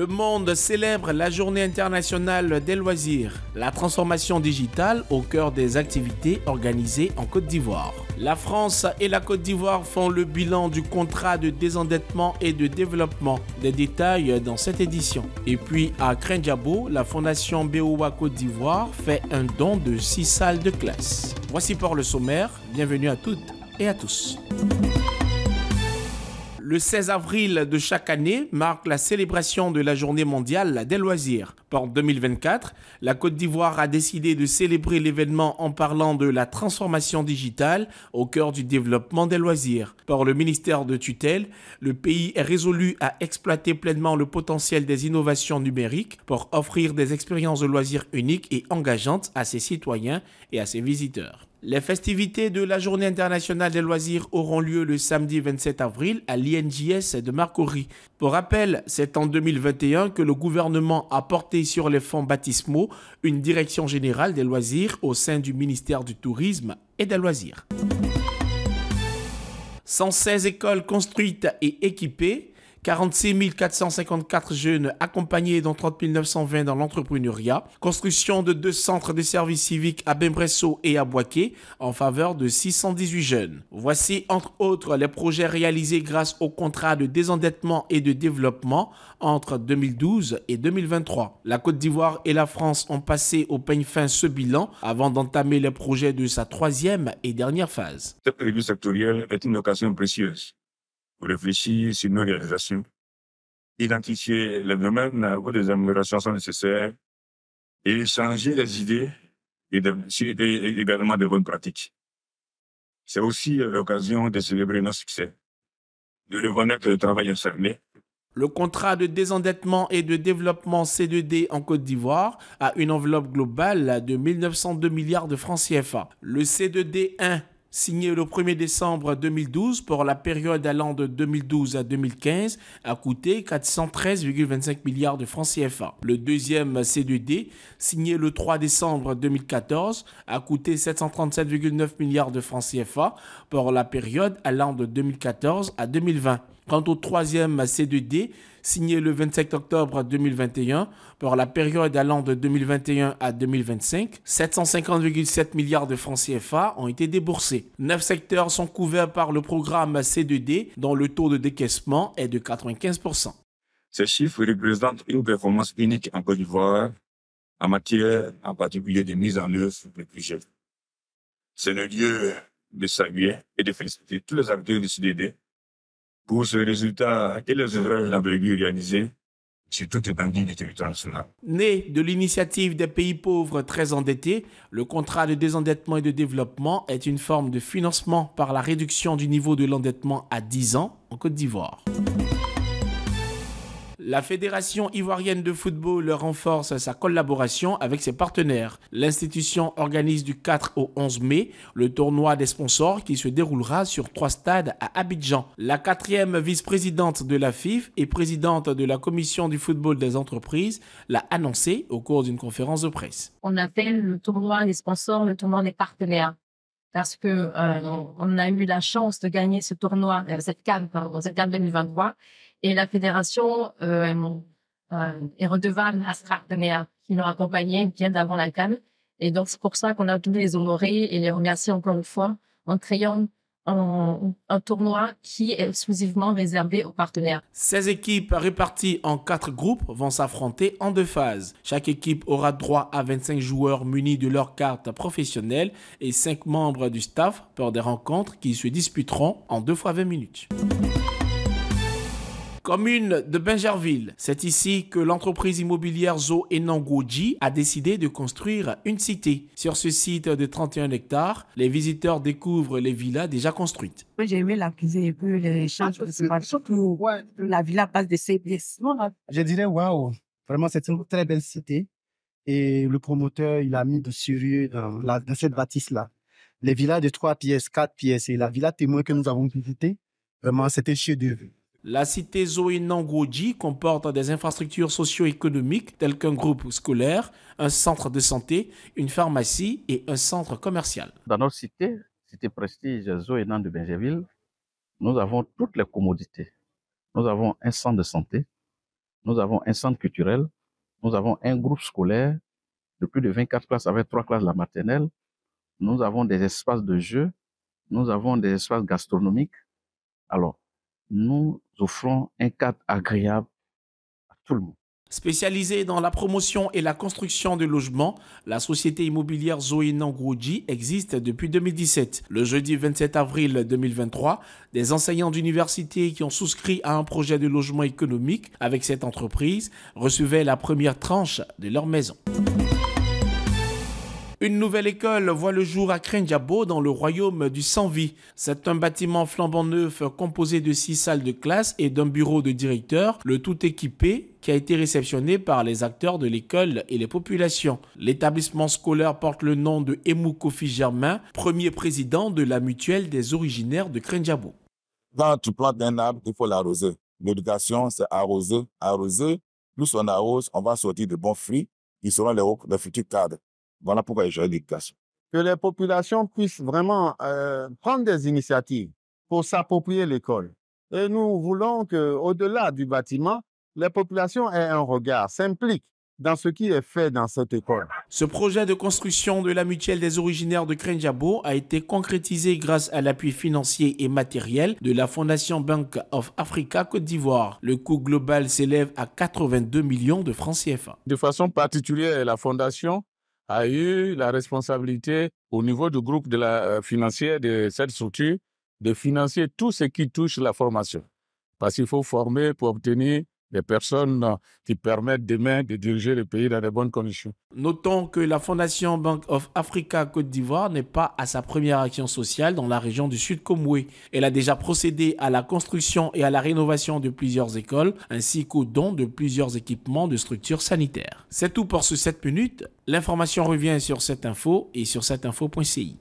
Le monde célèbre la journée internationale des loisirs, la transformation digitale au cœur des activités organisées en Côte d'Ivoire. La France et la Côte d'Ivoire font le bilan du contrat de désendettement et de développement. Des détails dans cette édition. Et puis à Crenjabo, la fondation BOA Côte d'Ivoire fait un don de 6 salles de classe. Voici pour le sommaire. Bienvenue à toutes et à tous. Le 16 avril de chaque année marque la célébration de la journée mondiale des loisirs. Pour 2024, la Côte d'Ivoire a décidé de célébrer l'événement en parlant de la transformation digitale au cœur du développement des loisirs. Par le ministère de tutelle, le pays est résolu à exploiter pleinement le potentiel des innovations numériques pour offrir des expériences de loisirs uniques et engageantes à ses citoyens et à ses visiteurs. Les festivités de la Journée internationale des loisirs auront lieu le samedi 27 avril à l'INJS de Marcory. Pour rappel, c'est en 2021 que le gouvernement a porté sur les fonds baptismaux une direction générale des loisirs au sein du ministère du Tourisme et des Loisirs. 116 écoles construites et équipées, 46 454 jeunes accompagnés dont 30 920 dans l'entrepreneuriat, construction de deux centres de services civiques à Bembresso et à Boaké en faveur de 618 jeunes. Voici entre autres les projets réalisés grâce au contrat de désendettement et de développement entre 2012 et 2023. La Côte d'Ivoire et la France ont passé au peigne fin ce bilan avant d'entamer les projets de sa troisième et dernière phase. Cette sectorielle est une occasion précieuse réfléchir sur nos réalisations, identifier les domaines où des améliorations sont nécessaires et changer les idées et, de, également des bonnes pratiques. C'est aussi euh, l'occasion de célébrer nos succès, de reconnaître le travail acharné le contrat de désendettement et de développement C2D en Côte d'Ivoire a une enveloppe globale de 1902 milliards de francs CFA. Le C2D 1 Signé le 1er décembre 2012 pour la période allant de 2012 à 2015, a coûté 413,25 milliards de francs CFA. Le deuxième CDD, signé le 3 décembre 2014, a coûté 737,9 milliards de francs CFA pour la période allant de 2014 à 2020. Quant au troisième c 2 signé le 27 octobre 2021 pour la période allant de 2021 à 2025, 750,7 milliards de francs CFA ont été déboursés. Neuf secteurs sont couverts par le programme CDD dont le taux de décaissement est de 95%. Ces chiffres représentent une performance unique en Côte d'Ivoire en matière en particulier de mise en œuvre le budget. C'est le lieu de saluer et de féliciter tous les acteurs du CDD pour ce résultat et les la d'envergure organisée sur les bandes du territoire national. Né de l'initiative des pays pauvres très endettés, le contrat de désendettement et de développement est une forme de financement par la réduction du niveau de l'endettement à 10 ans en Côte d'Ivoire. La Fédération ivoirienne de football renforce sa collaboration avec ses partenaires. L'institution organise du 4 au 11 mai le tournoi des sponsors qui se déroulera sur trois stades à Abidjan. La quatrième vice-présidente de la FIF et présidente de la Commission du football des entreprises l'a annoncé au cours d'une conférence de presse. On appelle le tournoi des sponsors le tournoi des partenaires parce que euh, on a eu la chance de gagner ce tournoi, euh, cette CAN, cette CAN 2023 et la fédération euh, euh, est redevable à ce partenaire qui nous accompagnés bien avant la Cannes. Et donc, c'est pour ça qu'on a tous les honorés et les remercier encore une fois en créant un, tournoi qui est exclusivement réservé aux partenaires. Ces équipes réparties en quatre groupes vont s'affronter en deux phases. Chaque équipe aura droit à 25 joueurs munis de leur carte professionnelle et 5 membres du staff pour des rencontres qui se disputeront en deux fois 20 minutes commune de Bingerville. C'est ici que l'entreprise immobilière Zo Enangoji a décidé de construire une cité. Sur ce site de 31 hectares, les visiteurs découvrent les villas déjà construites. J'ai aimé la cuisine les échanges, ah, surtout la villa passe de ses pièces. Je dirais waouh, vraiment c'est une très belle cité et le promoteur il a mis de sérieux dans, cette bâtisse là. Les villas de trois pièces, quatre pièces et la villa témoin que nous avons visitée, vraiment c'était chez deux la cité Zoé-Nangoji comporte des infrastructures socio-économiques telles qu'un groupe scolaire, un centre de santé, une pharmacie et un centre commercial. Dans notre cité, cité prestige Zoé-Nan de Benjaville, nous avons toutes les commodités. Nous avons un centre de santé, nous avons un centre culturel, nous avons un groupe scolaire de plus de 24 classes avec trois classes de la maternelle, nous avons des espaces de jeux, nous avons des espaces gastronomiques. Alors, nous offrons un cadre agréable à tout le monde. Spécialisée dans la promotion et la construction de logements, la société immobilière Zoé Nangroudi existe depuis 2017. Le jeudi 27 avril 2023, des enseignants d'université qui ont souscrit à un projet de logement économique avec cette entreprise recevaient la première tranche de leur maison. Une nouvelle école voit le jour à Krenjabo dans le royaume du Sanvi. C'est un bâtiment flambant neuf composé de six salles de classe et d'un bureau de directeur, le tout équipé qui a été réceptionné par les acteurs de l'école et les populations. L'établissement scolaire porte le nom de Emou Kofi Germain, premier président de la mutuelle des originaires de Krenjabo. Quand tu plantes un arbre, il faut l'arroser. L'éducation, c'est arroser, arroser. Plus on arrose, on va sortir de bons fruits. qui seront les, les futurs cadres. Voilà pourquoi je ça. Que les populations puissent vraiment euh, prendre des initiatives pour s'approprier l'école. Et nous voulons que, au-delà du bâtiment, les populations aient un regard, s'impliquent dans ce qui est fait dans cette école. Ce projet de construction de la mutuelle des originaires de Krenjabo a été concrétisé grâce à l'appui financier et matériel de la Fondation Bank of Africa Côte d'Ivoire. Le coût global s'élève à 82 millions de francs CFA. De façon particulière, la Fondation a eu la responsabilité au niveau du groupe de la euh, financière de cette structure de financer tout ce qui touche la formation. Parce qu'il faut former pour obtenir des personnes qui permettent demain de diriger le pays dans de bonnes conditions. Notons que la Fondation Bank of Africa Côte d'Ivoire n'est pas à sa première action sociale dans la région du Sud Comoué. Elle a déjà procédé à la construction et à la rénovation de plusieurs écoles, ainsi qu'au don de plusieurs équipements de structures sanitaires. C'est tout pour ce 7 minutes. L'information revient sur cette info et sur cette infoci